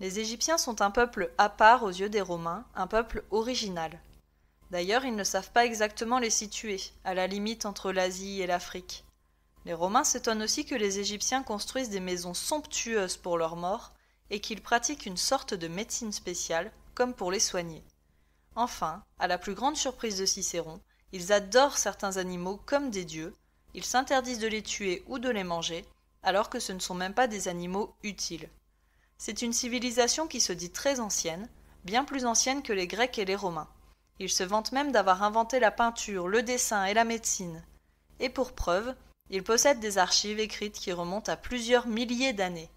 Les Égyptiens sont un peuple à part aux yeux des Romains, un peuple original. D'ailleurs, ils ne savent pas exactement les situer, à la limite entre l'Asie et l'Afrique. Les Romains s'étonnent aussi que les Égyptiens construisent des maisons somptueuses pour leurs morts et qu'ils pratiquent une sorte de médecine spéciale, comme pour les soigner. Enfin, à la plus grande surprise de Cicéron, ils adorent certains animaux comme des dieux ils s'interdisent de les tuer ou de les manger, alors que ce ne sont même pas des animaux utiles. C'est une civilisation qui se dit très ancienne, bien plus ancienne que les Grecs et les Romains. Ils se vantent même d'avoir inventé la peinture, le dessin et la médecine. Et pour preuve, ils possèdent des archives écrites qui remontent à plusieurs milliers d'années.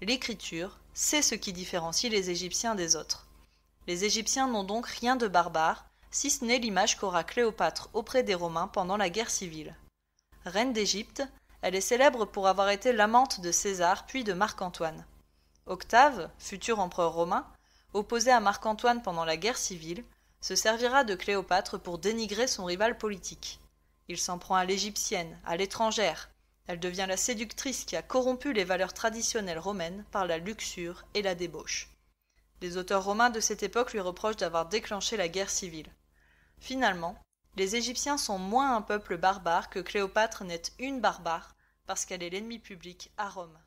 L'écriture, c'est ce qui différencie les Égyptiens des autres. Les Égyptiens n'ont donc rien de barbare, si ce n'est l'image qu'aura Cléopâtre auprès des Romains pendant la guerre civile reine d'Égypte, elle est célèbre pour avoir été l'amante de César puis de Marc-Antoine. Octave, futur empereur romain, opposé à Marc-Antoine pendant la guerre civile, se servira de Cléopâtre pour dénigrer son rival politique. Il s'en prend à l'égyptienne, à l'étrangère. Elle devient la séductrice qui a corrompu les valeurs traditionnelles romaines par la luxure et la débauche. Les auteurs romains de cette époque lui reprochent d'avoir déclenché la guerre civile. Finalement, les Égyptiens sont moins un peuple barbare que Cléopâtre n'est une barbare, parce qu'elle est l'ennemi public à Rome.